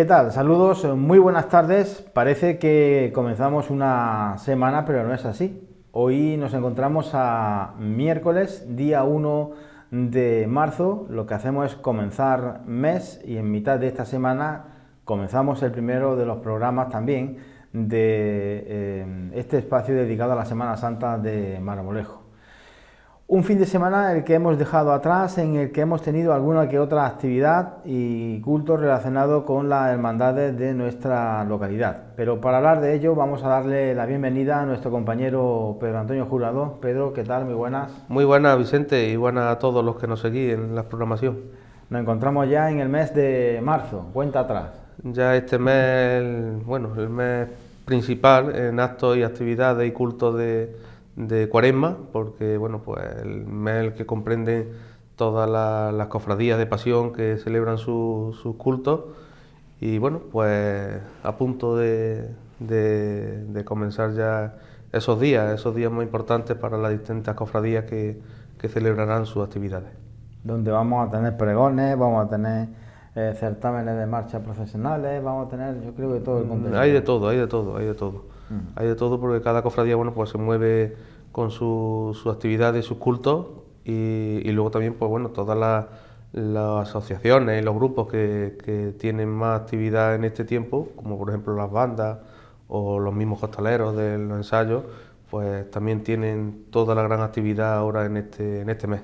¿qué tal? Saludos, eh, muy buenas tardes. Parece que comenzamos una semana, pero no es así. Hoy nos encontramos a miércoles, día 1 de marzo. Lo que hacemos es comenzar mes y en mitad de esta semana comenzamos el primero de los programas también de eh, este espacio dedicado a la Semana Santa de Marmolejo. Un fin de semana el que hemos dejado atrás, en el que hemos tenido alguna que otra actividad y culto relacionado con las hermandades de nuestra localidad. Pero para hablar de ello vamos a darle la bienvenida a nuestro compañero Pedro Antonio Jurado. Pedro, ¿qué tal? Muy buenas. Muy buenas, Vicente, y buenas a todos los que nos seguís en la programación. Nos encontramos ya en el mes de marzo, cuenta atrás. Ya este mes, bueno, el mes principal en actos y actividades y cultos de de Cuaresma, porque bueno, pues el mes que comprende todas las cofradías de pasión que celebran sus cultos. Y bueno, pues a punto de, de, comenzar ya esos días, esos días muy importantes para las distintas cofradías que, que celebrarán sus actividades. Donde vamos a tener pregones, vamos a tener eh, certámenes de marcha profesionales, vamos a tener, yo creo que todo el mm, contexto. Hay de todo, hay de todo, hay de todo. Mm. Hay de todo porque cada cofradía, bueno, pues se mueve con sus su y sus cultos y, luego también, pues bueno, todas las, asociaciones y los grupos que, que, tienen más actividad en este tiempo, como por ejemplo las bandas o los mismos costaleros de los ensayos, pues también tienen toda la gran actividad ahora en este, en este mes.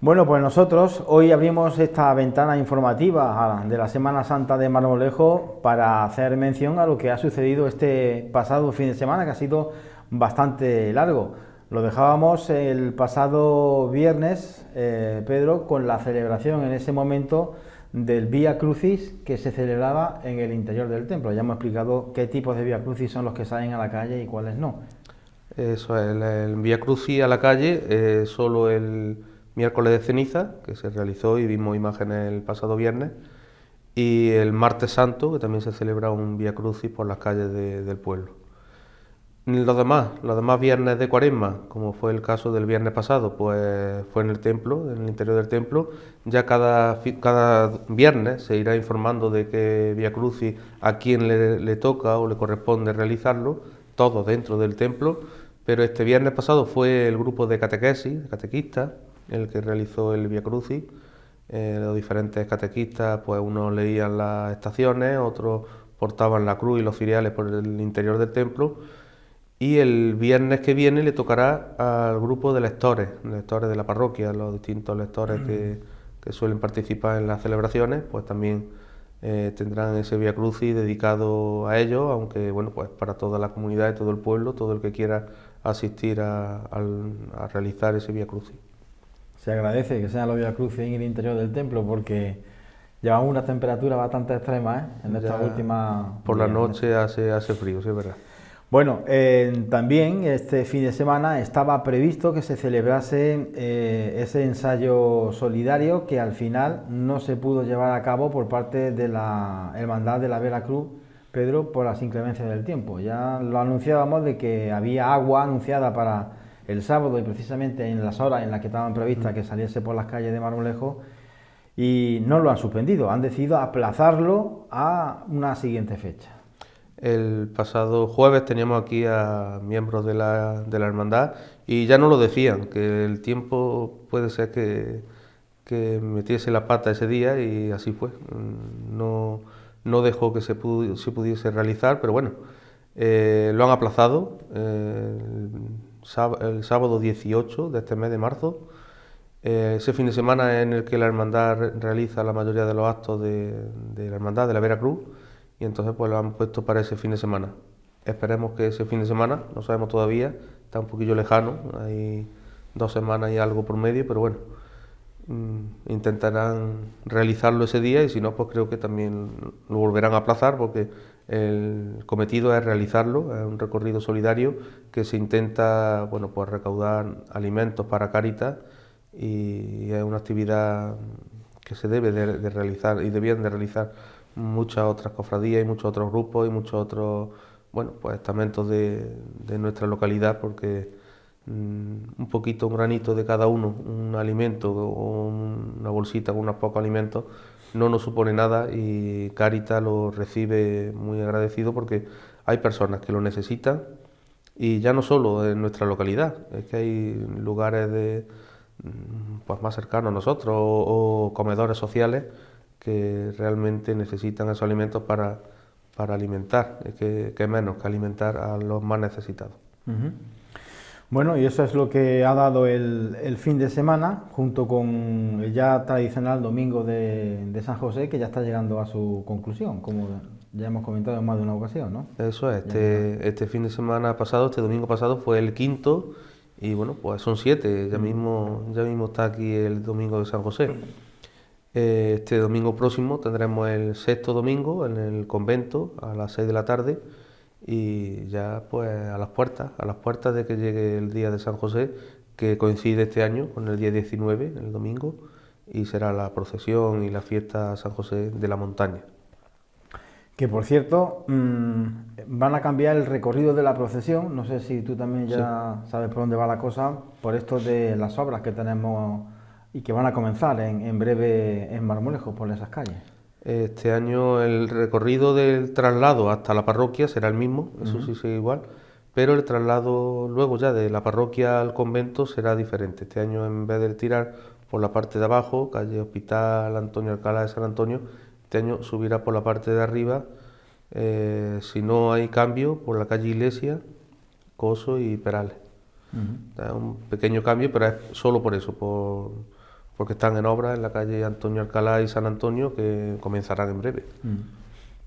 Bueno, pues nosotros hoy abrimos esta ventana informativa de la Semana Santa de Marmolejo para hacer mención a lo que ha sucedido este pasado fin de semana, que ha sido bastante largo. Lo dejábamos el pasado viernes, eh, Pedro, con la celebración en ese momento del Vía Crucis que se celebraba en el interior del templo. Ya hemos explicado qué tipos de Vía Crucis son los que salen a la calle y cuáles no. Eso es, el, Vía Crucis a la calle eh, solo el miércoles de ceniza, que se realizó y vimos imágenes el pasado viernes, y el martes santo, que también se celebra un Vía Crucis por las calles del pueblo. Los demás, los demás viernes de cuaresma, como fue el caso del viernes pasado, pues fue en el templo, en el interior del templo. Ya cada, viernes se irá informando de que Via Crucis, a quién le, toca o le corresponde realizarlo, todo dentro del templo. Pero este viernes pasado fue el grupo de catequesis, catequistas, el que realizó el Via Crucis. Eh, los diferentes catequistas, pues unos leían las estaciones, otros portaban la cruz y los filiales por el interior del templo y el viernes que viene le tocará al grupo de lectores, lectores de la parroquia, los distintos lectores que, mm. suelen participar en las celebraciones, pues también eh, tendrán ese Via Crucis dedicado a ellos, aunque bueno, pues para toda la comunidad y todo el pueblo, todo el que quiera asistir a, realizar ese Via Crucis. Se agradece que sean los Via Crucis en el interior del templo porque llevamos una temperatura bastante extrema ¿eh? en estas últimas... Por la noche este- hace, hace frío, sí es verdad. Bueno, eh, también este fin de semana estaba previsto que se celebrase eh, ese ensayo solidario que al final no se pudo llevar a cabo por parte de la Hermandad de la Vera Cruz, Pedro, por las inclemencias del tiempo. Ya lo anunciábamos de que había agua anunciada para el sábado y precisamente en las horas en las que estaban previstas mm. que saliese por las calles de Marmolejo y no lo han suspendido, han decidido aplazarlo a una siguiente fecha. El pasado jueves teníamos aquí a miembros de la, hermandad y ya no lo decían, que el tiempo puede ser que, metiese la pata ese día y así fue. Mm, no, dejó que se, pudiese realizar, pero bueno, eh, lo han aplazado eh, el, sábado 18 de este mes de marzo, eh, ese fin de semana en el que la hermandad realiza la mayoría de los actos de, de la hermandad de la Veracruz y entonces pues lo han puesto para ese fin de semana. Esperemos que ese fin de semana, no sabemos todavía, está un poquillo lejano, hay dos semanas y algo por medio, pero bueno, mm, intentarán realizarlo ese día y si no, pues creo que también lo volverán a aplazar porque el cometido es realizarlo, es un recorrido solidario que se intenta, bueno, pues recaudar alimentos para Caritas y es una actividad que se debe de, realizar y debían de realizar muchas otras cofradías y muchos otros grupos y muchos otros bueno pues estamentos de, nuestra localidad porque mm, un poquito un granito de cada uno un alimento o una bolsita con unos pocos alimentos no nos supone nada y Carita lo recibe muy agradecido porque hay personas que lo necesitan y ya no solo en nuestra localidad es que hay lugares de mm, pues más cercanos a nosotros o comedores sociales que realmente necesitan esos alimentos para, para alimentar, eh, que, que, menos que alimentar a los más necesitados. Bueno, y eso es lo que ha dado el, fin de semana, junto con el ya tradicional Domingo de, San José, que ya está llegando a su conclusión, como ya hemos comentado en más de una ocasión, ¿no? Eso es, este, este fin de semana pasado, este domingo pasado fue el quinto, y bueno, pues son siete, ya mismo, ya mismo está aquí el Domingo de San José. Eh, este domingo próximo tendremos el sexto domingo en el convento a las 6 de la tarde y ya pues a las puertas, a las puertas de que llegue el día de San José, que coincide este año con el día 19, el domingo, y será la procesión y la fiesta San José de la Montaña. Que por cierto, mm, van a cambiar el recorrido de la procesión, no sé si tú también ya sabes por dónde va la cosa, por esto de las obras que tenemos y que van a comenzar en, breve en Marmolejo por esas calles. Este año el recorrido del traslado hasta la parroquia será el mismo, eso sí sigue igual, pero el traslado luego ya de la parroquia al convento será diferente. Este año en vez de tirar por la parte de abajo, calle Hospital Antonio Alcalá de San Antonio, este año subirá por la parte de arriba, eh, si no hay cambio, por la calle Iglesia, Coso y Perales. un pequeño cambio, pero es solo por eso, por porque están en obra en la calle Antonio Alcalá y San Antonio que comenzarán en breve. Mm.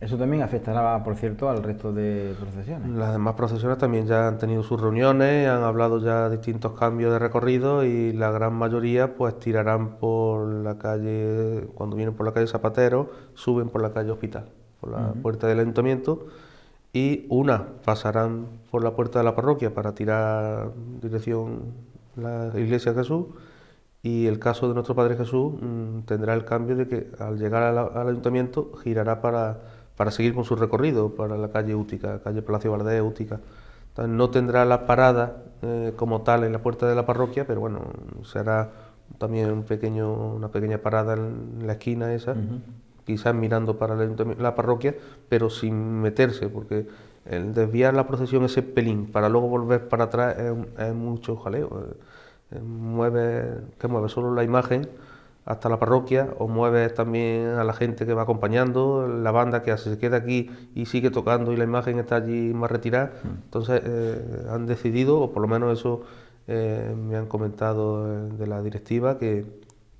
Eso también afectará, por cierto, al resto de procesiones. Las demás procesiones también ya han tenido sus reuniones, han hablado ya de distintos cambios de recorrido y la gran mayoría pues tirarán por la calle, cuando vienen por la calle Zapatero, suben por la calle Hospital, por la puerta del ayuntamiento y una pasarán por la puerta de la parroquia para tirar dirección la iglesia de Jesús y el caso de nuestro Padre Jesús mm, tendrá el cambio de que al llegar al ayuntamiento girará para, para, seguir con su recorrido para la calle Útica, calle Palacio Valdés, Útica. no tendrá la parada eh, como tal en la puerta de la parroquia, pero bueno, será también un pequeño, una pequeña parada en la esquina esa, quizás mirando para la, parroquia, pero sin meterse, porque el desviar la procesión ese pelín para luego volver para atrás es mucho jaleo. Eh. Eh, mueve, que mueve solo la imagen hasta la parroquia o mueve también a la gente que va acompañando, la banda que se queda aquí y sigue tocando y la imagen está allí más retirada. Mm. Entonces eh, han decidido, o por lo menos eso eh, me han comentado de la directiva, que,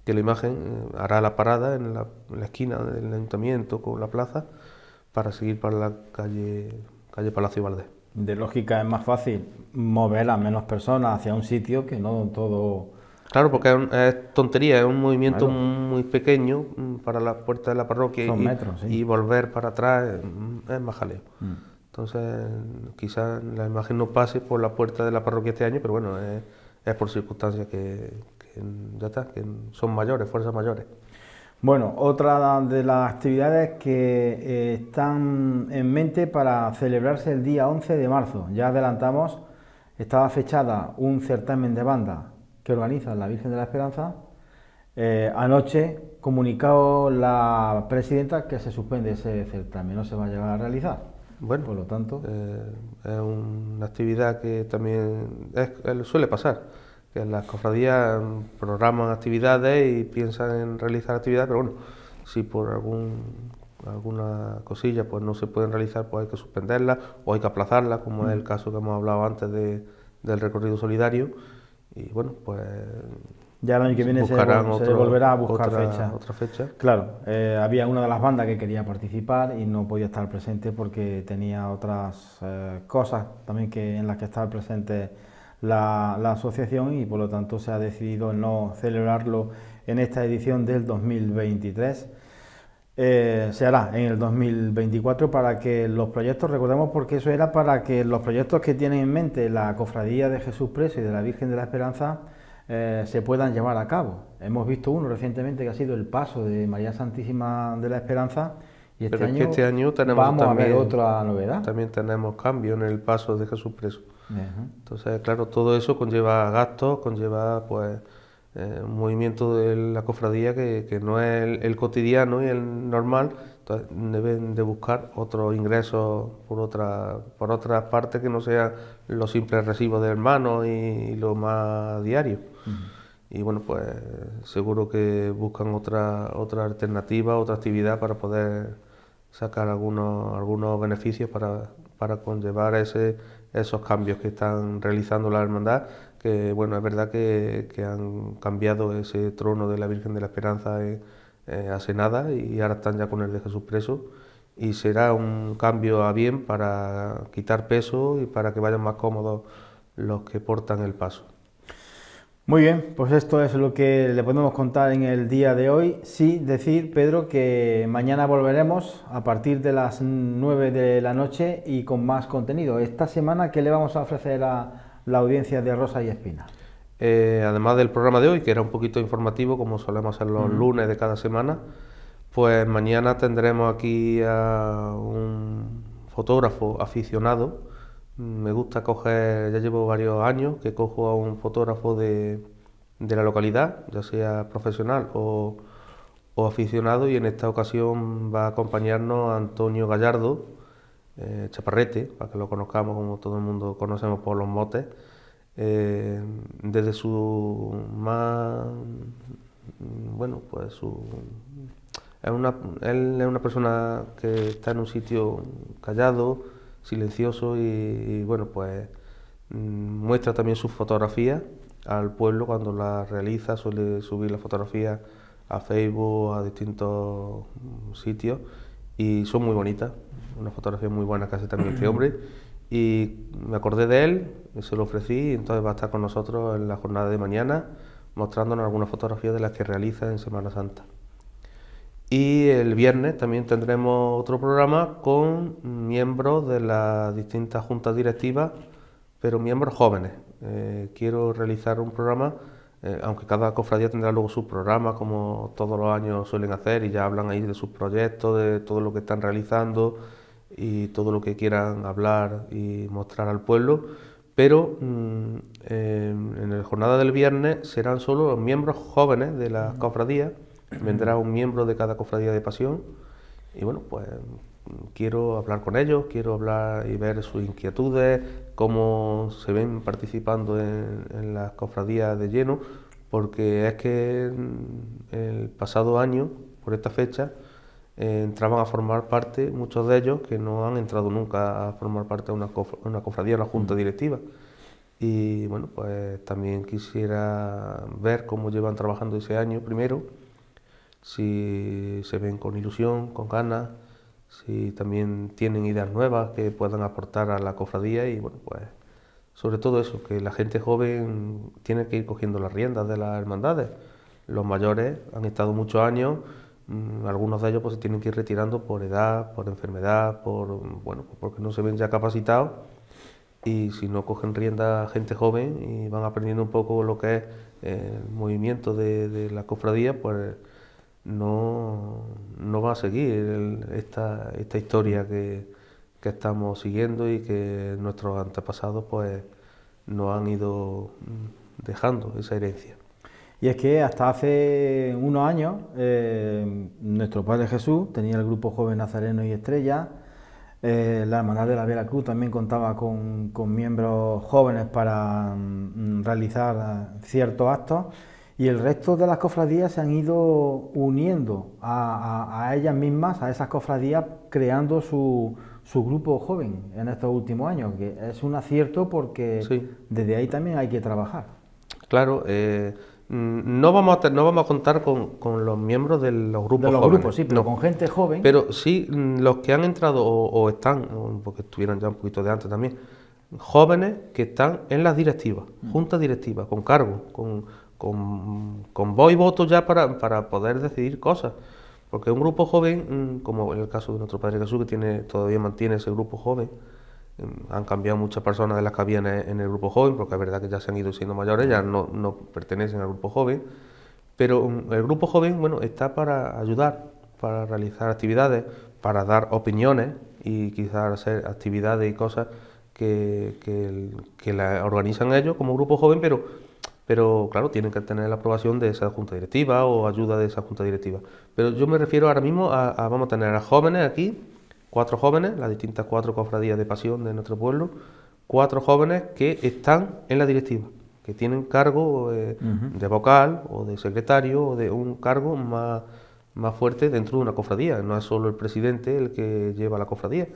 la imagen hará la parada en la, la, esquina del ayuntamiento con la plaza para seguir para la calle, calle Palacio Valdés de lógica es más fácil mover a menos personas hacia un sitio que no todo. Claro, porque es, tontería, es un movimiento muy pequeño mm, para la puerta de la parroquia y, volver para atrás es, mm, más jaleo. Mm. Entonces, quizás la imagen no pase por la puerta de la parroquia este año, pero bueno, es, por circunstancias que, que, ya está, que son mayores, fuerzas mayores. Bueno, otra de las actividades que eh, están en mente para celebrarse el día 11 de marzo, ya adelantamos, estaba fechada un certamen de banda que organiza la Virgen de la Esperanza. Eh, anoche comunicó la presidenta que se suspende ese certamen, no se va a llevar a realizar. Bueno, por lo tanto. Eh, es una actividad que también suele pasar que las cofradías programan actividades y piensan en realizar actividades, pero bueno, si por algún, alguna cosilla pues no se pueden realizar, pues hay que suspenderla o hay que aplazarla como es el mm. caso que hemos hablado antes de, del recorrido solidario. Y bueno, pues ya el año que viene se, volverá a buscar otra, fecha. Otra fecha. Claro, eh, había una de las bandas que quería participar y no podía estar presente porque tenía otras eh, cosas también que en las que estar presente la, asociación y por lo tanto se ha decidido no celebrarlo en esta edición del 2023. Eh, se hará en el 2024 para que los proyectos, recordemos porque eso era para que los proyectos que tienen en mente la Cofradía de Jesús Preso y de la Virgen de la Esperanza eh, se puedan llevar a cabo. Hemos visto uno recientemente que ha sido el paso de María Santísima de la Esperanza y este, este año, tenemos vamos a ver otra novedad. También tenemos cambio en el paso de Jesús Preso. Entonces, claro, todo eso conlleva gastos, conlleva pues eh, movimiento de la cofradía que, no es el, cotidiano y el normal, entonces deben de buscar otros ingresos por otra por otra parte que no sea los simples recibos de hermanos y, lo más diario. Y bueno, pues seguro que buscan otra otra alternativa, otra actividad para poder sacar algunos algunos beneficios para, para conllevar ese esos cambios que están realizando la hermandad, que bueno, es verdad que, han cambiado ese trono de la Virgen de la Esperanza a eh, eh, hace nada y ahora están ya con el de Jesús preso y será un cambio a bien para quitar peso y para que vayan más cómodos los que portan el paso. Muy bien, pues esto es lo que le podemos contar en el día de hoy. Sí, decir, Pedro, que mañana volveremos a partir de las 9 de la noche y con más contenido. Esta semana, ¿qué le vamos a ofrecer a la audiencia de Rosa y Espina? Eh, además del programa de hoy, que era un poquito informativo, como solemos hacer los lunes de cada semana, pues mañana tendremos aquí a un fotógrafo aficionado me gusta coger, ya llevo varios años que cojo a un fotógrafo de, la localidad, ya sea profesional o, aficionado, y en esta ocasión va a acompañarnos Antonio Gallardo, eh, Chaparrete, para que lo conozcamos como todo el mundo conocemos por los motes, eh, desde su más, bueno, pues su... Es una, él es una persona que está en un sitio callado, silencioso y, bueno, pues mm, muestra también sus fotografías al pueblo cuando las realiza, suele subir las fotografías a Facebook, a distintos mm, sitios y son muy bonitas, una fotografía muy buena que también este hombre y me acordé de él, se lo ofrecí y entonces va a estar con nosotros en la jornada de mañana mostrándonos algunas fotografías de las que realiza en Semana Santa. Y el viernes también tendremos otro programa con miembros de las distintas juntas directivas, pero miembros jóvenes. Eh, quiero realizar un programa, eh, aunque cada cofradía tendrá luego su programa, como todos los años suelen hacer, y ya hablan ahí de sus proyectos, de todo lo que están realizando y todo lo que quieran hablar y mostrar al pueblo. Pero mm, eh, en la jornada del viernes serán solo los miembros jóvenes de las cofradías vendrá un miembro de cada cofradía de pasión y bueno, pues quiero hablar con ellos, quiero hablar y ver sus inquietudes, cómo se ven participando en, las cofradías de lleno, porque es que el pasado año, por esta fecha, entraban a formar parte muchos de ellos que no han entrado nunca a formar parte de una, una cofradía, una junta mm. directiva. Y bueno, pues también quisiera ver cómo llevan trabajando ese año primero si se ven con ilusión, con ganas, si también tienen ideas nuevas que puedan aportar a la cofradía y bueno, pues sobre todo eso, que la gente joven tiene que ir cogiendo las riendas de las hermandades. Los mayores han estado muchos años, mm, algunos de ellos pues se tienen que ir retirando por edad, por enfermedad, por bueno, pues, porque no se ven ya capacitados y si no cogen rienda gente joven y van aprendiendo un poco lo que es el movimiento de, de la cofradía, pues no, va a seguir esta, historia que, estamos siguiendo y que nuestros antepasados pues nos han ido dejando esa herencia. Y es que hasta hace unos años eh, nuestro Padre Jesús tenía el grupo Joven Nazareno y Estrella, eh, la Hermandad de la Vera Cruz también contaba con, miembros jóvenes para mm, realizar ciertos actos y el resto de las cofradías se han ido uniendo a, ellas mismas, a esas cofradías, creando su, grupo joven en estos últimos años, que es un acierto porque desde ahí también hay que trabajar. Claro, eh, mm, no, vamos a, no vamos a contar con, los miembros de los grupos jóvenes. pero no. con gente joven. Pero sí, mm, los que han entrado o, o están, porque estuvieron ya un poquito de antes también, jóvenes que están en las directivas, mm. juntas directivas, con cargo, con con, voz y voto ya para, poder decidir cosas. Porque un grupo joven, mm, como en el caso de nuestro Padre Jesús, que tiene, todavía mantiene ese grupo joven, mm, han cambiado muchas personas de las que habían en el grupo joven, porque es verdad que ya se han ido siendo mayores, ya no, pertenecen al grupo joven, pero mm, el grupo joven, bueno, está para ayudar, para realizar actividades, para dar opiniones y quizás hacer actividades y cosas que, que, que la organizan ellos como grupo joven, pero pero claro, tienen que tener la aprobación de esa junta directiva o ayuda de esa junta directiva. Pero yo me refiero ahora mismo a, vamos a tener a jóvenes aquí, cuatro jóvenes, las distintas cuatro cofradías de pasión de nuestro pueblo, cuatro jóvenes que están en la directiva, que tienen cargo eh, de vocal o de secretario o de un cargo más, más fuerte dentro de una cofradía. No es solo el presidente el que lleva la cofradía,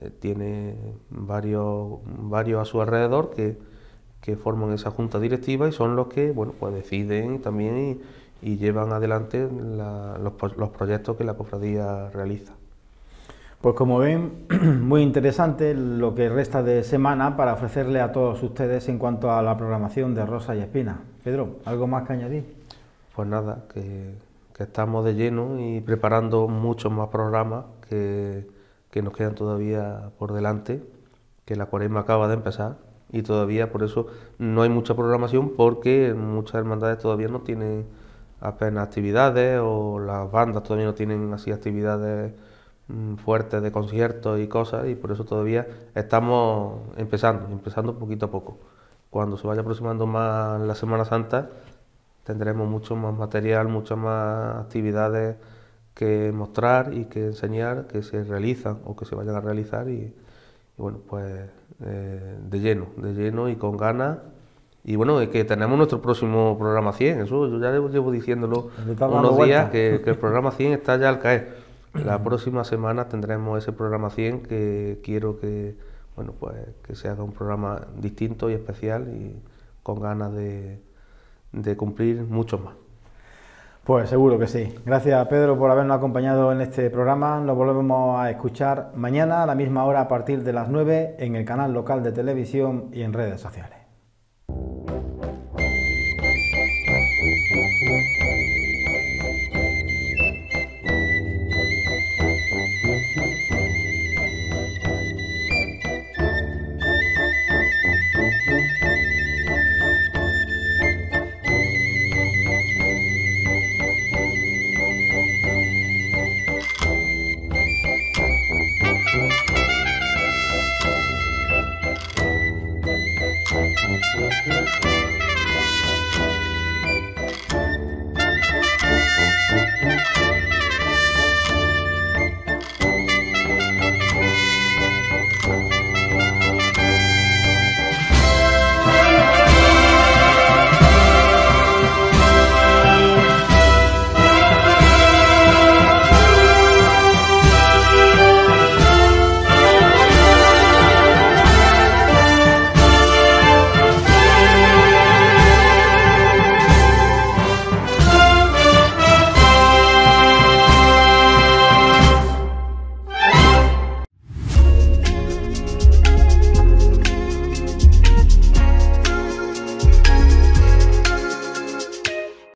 eh, tiene varios, varios a su alrededor que que forman esa junta directiva y son los que bueno, pues deciden también y, llevan adelante los, proyectos que la cofradía realiza. Pues como ven, muy interesante lo que resta de semana para ofrecerle a todos ustedes en cuanto a la programación de Rosa y Espina. Pedro, ¿algo más que añadir? Pues nada, que, que estamos de lleno y preparando muchos más programas que, que nos quedan todavía por delante, que la cuaresma acaba de empezar y todavía por eso no hay mucha programación porque muchas hermandades todavía no tienen apenas actividades o las bandas todavía no tienen así actividades mm, fuertes de conciertos y cosas y por eso todavía estamos empezando, empezando poquito a poco. Cuando se vaya aproximando más la Semana Santa tendremos mucho más material, muchas más actividades que mostrar y que enseñar que se realizan o que se vayan a realizar y, bueno, pues eh, de lleno, de lleno y con ganas. Y bueno, es que tenemos nuestro próximo programa 100, eso yo ya llevo diciéndolo unos días que, el programa 100 está ya al caer. La próxima semana tendremos ese programa 100 que quiero que, bueno, pues que se haga un programa distinto y especial y con ganas de, de cumplir mucho más. Pues seguro que sí. Gracias Pedro por habernos acompañado en este programa. Nos volvemos a escuchar mañana a la misma hora a partir de las 9 en el canal local de televisión y en redes sociales.